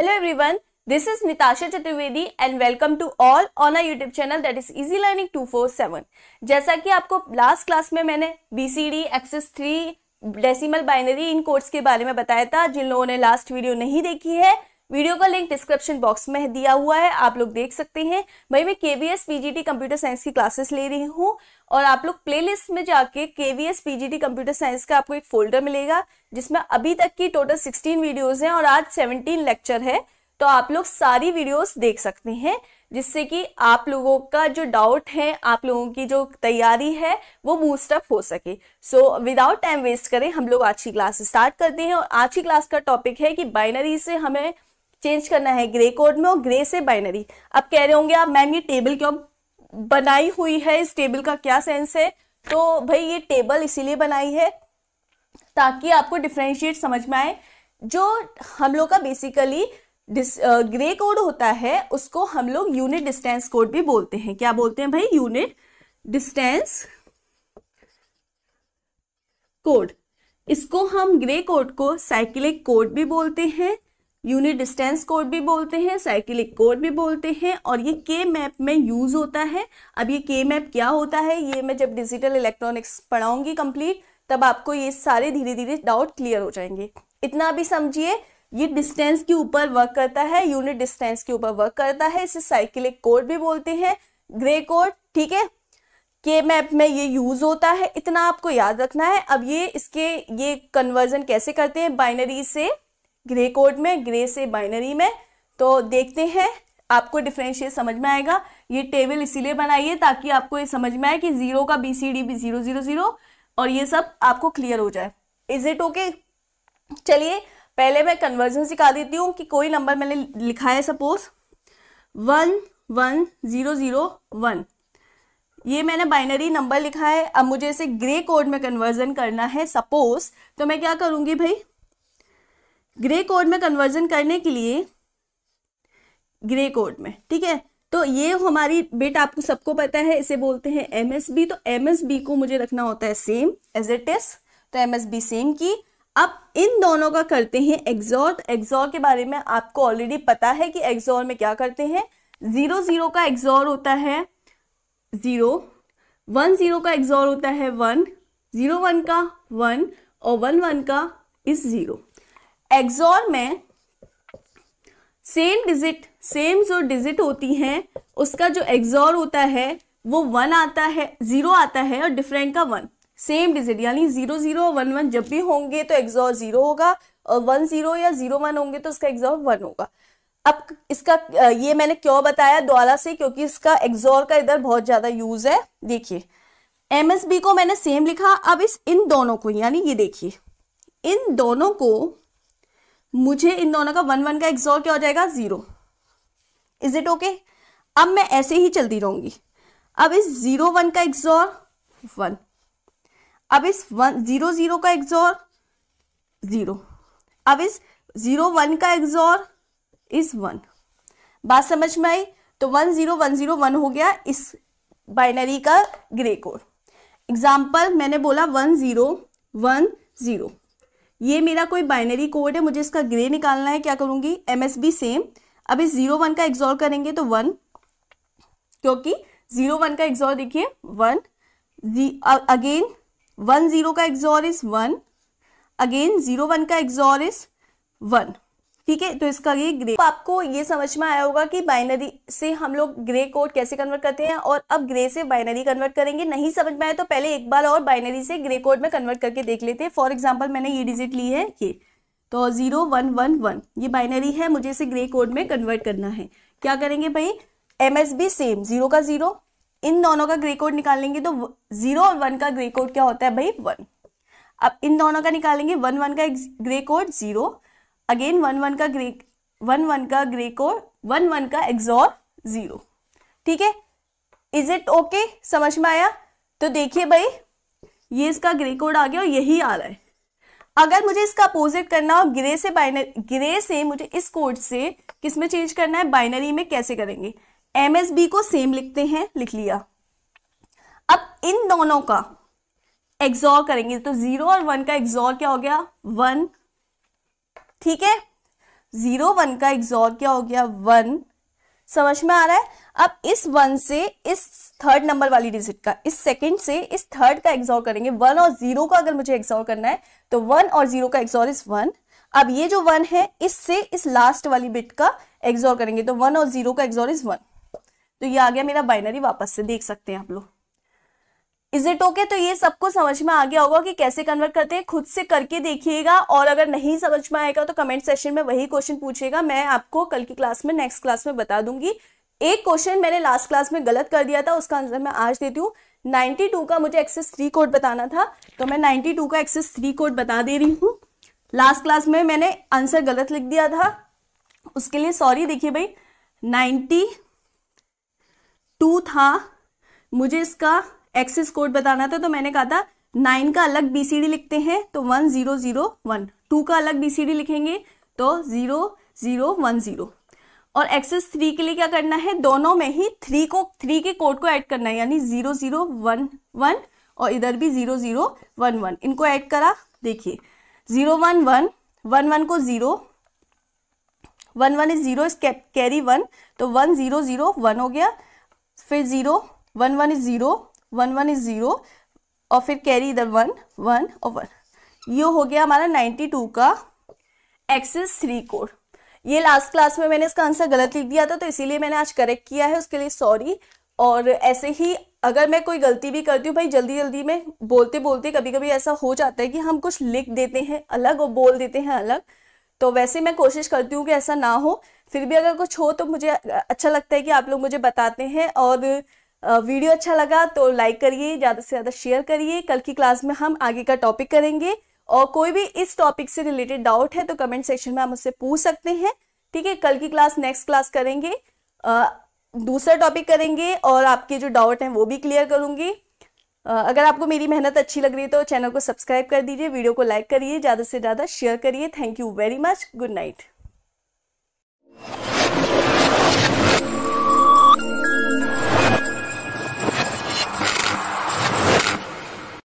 hello everyone this is Nitasha Chaturvedi and welcome to all on I YouTube channel that is easy learning two four seven जैसा कि आपको last class में मैंने B C D excess three decimal binary in course के बारे में बताया था जिन लोगों ने लास्ट वीडियो नहीं देखी है वीडियो का लिंक डिस्क्रिप्शन बॉक्स में दिया हुआ है आप लोग देख सकते हैं भाई मैं K V S PGT computer science की क्लासेस ले रही हूँ और आप लोग प्लेलिस्ट में जाके K V S PGT computer science का आपको एक फोल्डर मिलेगा जिसमें अभी तक की टोटल सिक्सटीन वीडियोज हैं और आज सेवनटीन लेक्चर है तो आप लोग सारी वीडियोस देख सकते हैं जिससे कि आप लोगों का जो डाउट है आप लोगों की जो तैयारी है वो बूस्टअप हो सके सो विदाउट टाइम वेस्ट करें हम लोग आज की क्लास स्टार्ट करते हैं और आज की क्लास का टॉपिक है कि बाइनरी से हमें चेंज करना है ग्रे कोड में और ग्रे से बाइनरी अब कह रहे होंगे आप मैम ये टेबल क्यों बनाई हुई है इस टेबल का क्या सेंस है तो भाई ये टेबल इसीलिए बनाई है ताकि आपको डिफ्रेंशिएट समझ में आए जो हम लोग का बेसिकली ग्रे कोड होता है उसको हम लोग यूनिट डिस्टेंस कोड भी बोलते हैं क्या बोलते हैं भाई यूनिट डिस्टेंस कोड इसको हम ग्रे कोड को साइकिलिक कोड भी बोलते हैं यूनिट डिस्टेंस कोड भी बोलते हैं साइकिलिक कोड भी बोलते हैं और ये के मैप में यूज़ होता है अब ये के मैप क्या होता है ये मैं जब डिजिटल इलेक्ट्रॉनिक्स पढ़ाऊंगी कंप्लीट तब आपको ये सारे धीरे धीरे डाउट क्लियर हो जाएंगे इतना भी समझिए ये डिस्टेंस के ऊपर वर्क करता है यूनिट डिस्टेंस के ऊपर वर्क करता है इसे साइकिलिक कोड भी बोलते हैं ग्रे कोड ठीक है के मैप में ये यूज होता है इतना आपको याद रखना है अब ये इसके ये कन्वर्जन कैसे करते हैं बाइनरी से ग्रे कोड में ग्रे से बाइनरी में तो देखते हैं आपको डिफ्रेंशिएट समझ में आएगा ये टेबल इसीलिए बनाइए ताकि आपको ये समझ में आए कि जीरो का बी सी डी भी जीरो जीरो जीरो और ये सब आपको क्लियर हो जाए इज इट ओके चलिए पहले मैं कन्वर्जन सिखा देती हूँ कि कोई नंबर मैंने लिखा है suppose one one zero zero one ये मैंने बाइनरी नंबर लिखा है अब मुझे इसे ग्रे कोड में कन्वर्जन करना है सपोज तो मैं क्या करूँगी भाई ग्रे कोड में कन्वर्जन करने के लिए ग्रे कोड में ठीक है तो ये हमारी बिट आपको सबको पता है इसे बोलते हैं बी तो बी को मुझे रखना होता है सेम एज इट इज तो बी सेम की अब इन दोनों का करते हैं एक्सॉर तो एक्सॉर के बारे में आपको ऑलरेडी पता है कि एक्सॉर में क्या करते हैं जीरो जीरो का एक्सॉर होता है जीरो वन जीरो का एक्सॉर होता है वन जीरो वन का वन और वन वन का इज जीरो एक्सॉर में सेम डिजिट सेम जो डिजिट होती हैं उसका जो एक्सॉर होता है वो वन आता है जीरो आता है और डिफरेंट का वन सेम डिजिट यानी जीरो जीरो वन वन जब भी होंगे तो एक्सॉर जीरो होगा और वन जीरो या जीरो वन होंगे तो उसका एक्सॉर वन होगा अब इसका ये मैंने क्यों बताया द्वारा से क्योंकि इसका एक्सॉर का इधर बहुत ज्यादा यूज है देखिए एमएसबी को मैंने सेम लिखा अब इस इन दोनों को यानी ये देखिए इन दोनों को मुझे इन दोनों का वन वन का एक्सोर क्या हो जाएगा जीरो इज इट ओके अब मैं ऐसे ही चलती रहूंगी अब इस जीरो वन का एक्सोर वन अब इस वन जीरो जीरो का एक्सोर जीरो अब इस जीरो वन का एक्सोर इज वन बात समझ में आई तो one zero one zero one हो गया इस बाइनरी का ग्रे कोड एग्जाम्पल मैंने बोला वन जीरो वन जीरो ये मेरा कोई बाइनरी कोड है मुझे इसका ग्रे निकालना है क्या करूंगी एम एस बी सेम अब इस जीरो वन का एग्जॉल करेंगे तो वन क्योंकि जीरो वन का एग्जॉल देखिए वन अगेन वन जीरो का XOR is one again zero one का एग्जॉल इज वन ठीक है तो इसका ये ग्रे तो आपको ये समझ में आया होगा कि बाइनरी से हम लोग ग्रे कोड कैसे कन्वर्ट करते हैं और अब ग्रे से बाइनरी कन्वर्ट करेंगे नहीं समझ में आया तो पहले एक बार और बाइनरी से ग्रे कोड में कन्वर्ट करके देख लेते हैं फॉर एग्जाम्पल मैंने ये डिजिट ली है ये तो जीरो वन वन वन ये बाइनरी है मुझे इसे ग्रे कोड में कन्वर्ट करना है क्या करेंगे भाई M S B same zero का जीरो इन दोनों का ग्रे कोड निकालेंगे तो जीरो और वन का ग्रे कोड क्या होता है भाई वन अब इन दोनों का निकालेंगे वन वन का gray code zero again one one का ग्रे वन वन का ग्रे कोड वन वन का एक्सॉर जीरो ठीक है इज इट ओके समझ में आया तो देखिए भाई ये इसका ग्रे कोड आ गया और यही आ रहा है अगर मुझे इसका अपोजिट करना हो ग्रे से बाइनरी ग्रे से मुझे इस कोड से किस में चेंज करना है बाइनरी में कैसे करेंगे एम एस बी को सेम लिखते हैं लिख लिया अब इन दोनों का एग्जॉर करेंगे तो जीरो और वन का एग्जॉर क्या हो गया वन ठीक है जीरो वन का एग्जॉर क्या हो गया वन समझ में आ रहा है अब इस वन से इस थर्ड नंबर वाली डिजिट का इस सेकंड से इस थर्ड का एग्जॉर करेंगे वन और जीरो का अगर मुझे एग्जॉर करना है तो वन और जीरो का एग्जॉर इज वन अब ये जो वन है इससे इस लास्ट वाली बिट का एग्जॉर करेंगे तो वन और जीरो का एग्जॉर इज वन तो ये आ गया मेरा बाइनरी वापस से देख सकते हैं आप लोग इज इट ओके तो ये सबको समझ में आ गया होगा कि कैसे कन्वर्ट करते हैं खुद से करके देखिएगा और अगर नहीं समझ में आएगा तो कमेंट सेशन में वही क्वेश्चन पूछेगा मैं आपको कल की क्लास में नेक्स्ट क्लास में बता दूंगी एक क्वेश्चन मैंने लास्ट क्लास में गलत कर दिया था उसका आंसर मैं आज देती हूँ 92 का मुझे एक्सेस थ्री कोड बताना था तो मैं 92 का एक्सेस थ्री कोड बता दे रही हूँ लास्ट क्लास में मैंने आंसर गलत लिख दिया था उसके लिए सॉरी देखिए भाई 92 था मुझे इसका एक्सिस कोड बताना था तो मैंने कहा था नाइन का अलग बीसीडी लिखते हैं तो one zero zero one two का अलग बीसीडी लिखेंगे तो जीरो जीरो वन जीरो और एक्सेस थ्री के लिए क्या करना है दोनों में ही थ्री को थ्री के कोड को ऐड करना है यानी जीरो जीरो वन वन और इधर भी जीरो जीरो वन वन इनको ऐड करा देखिए zero one one one one को zero one one is zero carry one तो वन जीरो जीरो वन हो गया फिर zero one one is zero one one is zero और फिर कैरी इधर वन वन और वन ये हो गया हमारा नाइन्टी टू का एक्सेस थ्री कोड ये लास्ट क्लास में मैंने इसका आंसर गलत लिख दिया था तो इसीलिए मैंने आज करेक्ट किया है उसके लिए सॉरी और ऐसे ही अगर मैं कोई गलती भी करती हूँ भाई जल्दी जल्दी में बोलते बोलते कभी कभी ऐसा हो जाता है कि हम कुछ लिख देते हैं अलग और बोल देते हैं अलग तो वैसे मैं कोशिश करती हूँ कि ऐसा ना हो फिर भी अगर कुछ हो तो मुझे अच्छा लगता है कि आप लोग मुझे बताते हैं और वीडियो अच्छा लगा तो लाइक करिए ज़्यादा से ज़्यादा शेयर करिए कल की क्लास में हम आगे का टॉपिक करेंगे और कोई भी इस टॉपिक से रिलेटेड डाउट है तो कमेंट सेक्शन में हम उससे पूछ सकते हैं ठीक है कल की क्लास नेक्स्ट क्लास करेंगे दूसरा टॉपिक करेंगे और आपके जो डाउट हैं वो भी क्लियर करूँगी अगर आपको मेरी मेहनत अच्छी लग रही है तो चैनल को सब्सक्राइब कर दीजिए वीडियो को लाइक करिए ज़्यादा से ज़्यादा शेयर करिए thank you very much good night